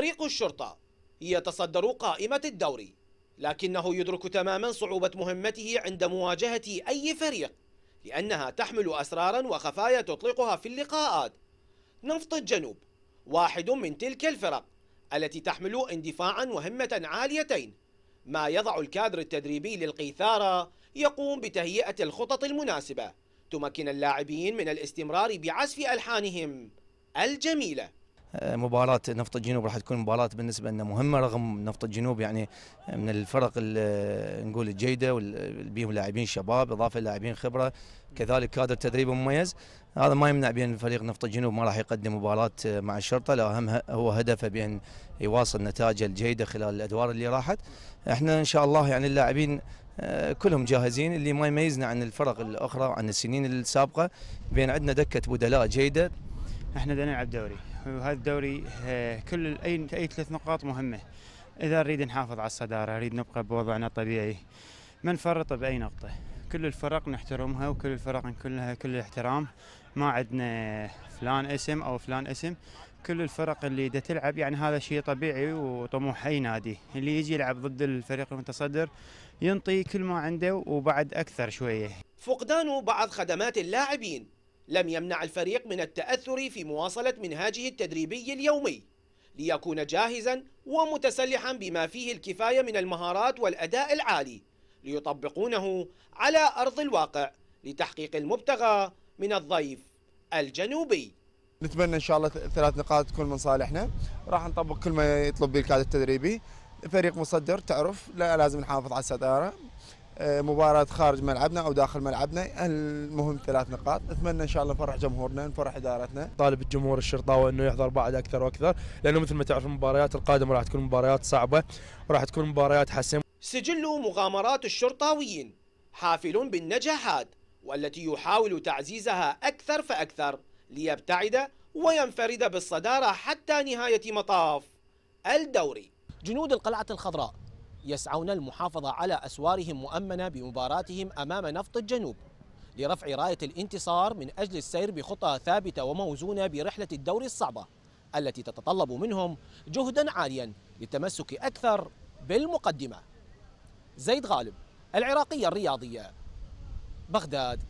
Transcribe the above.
فريق الشرطة يتصدر قائمة الدوري لكنه يدرك تماما صعوبة مهمته عند مواجهة أي فريق لأنها تحمل أسرارا وخفايا تطلقها في اللقاءات نفط الجنوب واحد من تلك الفرق التي تحمل اندفاعا وهمة عاليتين ما يضع الكادر التدريبي للقيثارة يقوم بتهيئة الخطط المناسبة تمكن اللاعبين من الاستمرار بعزف ألحانهم الجميلة آه، مباراة نفط الجنوب راح تكون مباراة بالنسبة لنا مهمة رغم نفط الجنوب يعني من الفرق آه، نقول الجيدة بيهم لاعبين شباب إضافة لاعبين خبرة كذلك كادر تدريبي مميز هذا ما يمنع بأن فريق نفط الجنوب ما راح يقدم مباراة آه، مع الشرطة لا أهم هو هدفه بأن يواصل نتائجه الجيدة خلال الأدوار اللي راحت احنا إن شاء الله يعني اللاعبين كلهم جاهزين اللي ما يميزنا عن الفرق الأخرى عن السنين السابقة بأن عندنا دكة بدلاء جيدة احنا بدنا نلعب دوري وهذا الدوري آه، كل اي اي ثلاث نقاط مهمه اذا نريد نحافظ على الصداره نريد نبقى بوضعنا الطبيعي ما نفرط باي نقطه كل الفرق نحترمها وكل الفرق نكون لها كل الاحترام ما عندنا فلان اسم او فلان اسم كل الفرق اللي دا تلعب يعني هذا شيء طبيعي وطموح اي نادي اللي يجي يلعب ضد الفريق المتصدر ينطي كل ما عنده وبعد اكثر شويه فقدان بعض خدمات اللاعبين لم يمنع الفريق من التأثر في مواصلة منهاجه التدريبي اليومي ليكون جاهزا ومتسلحا بما فيه الكفاية من المهارات والأداء العالي ليطبقونه على أرض الواقع لتحقيق المبتغى من الضيف الجنوبي نتمنى ان شاء الله ثلاث نقاط تكون من صالحنا راح نطبق كل ما يطلب به الكادر التدريبي فريق مصدر تعرف لا لازم نحافظ على الصداره آه، مباراة خارج ملعبنا أو داخل ملعبنا المهم ثلاث نقاط أتمنى إن شاء الله نفرح جمهورنا نفرح إدارتنا طالب الجمهور الشرطاوي أنه يحضر بعد أكثر وأكثر لأنه مثل ما تعرف المباريات القادمة راح تكون مباريات صعبة وراح تكون مباريات حسم سجل مغامرات الشرطاويين حافل بالنجاحات والتي يحاول تعزيزها أكثر فأكثر ليبتعد وينفرد بالصدارة حتى نهاية مطاف الدوري جنود القلعة الخضراء يسعون المحافظة على أسوارهم مؤمنة بمباراتهم أمام نفط الجنوب لرفع راية الانتصار من أجل السير بخطى ثابتة وموزونة برحلة الدور الصعبة التي تتطلب منهم جهدا عاليا للتمسك أكثر بالمقدمة زيد غالب العراقية الرياضية بغداد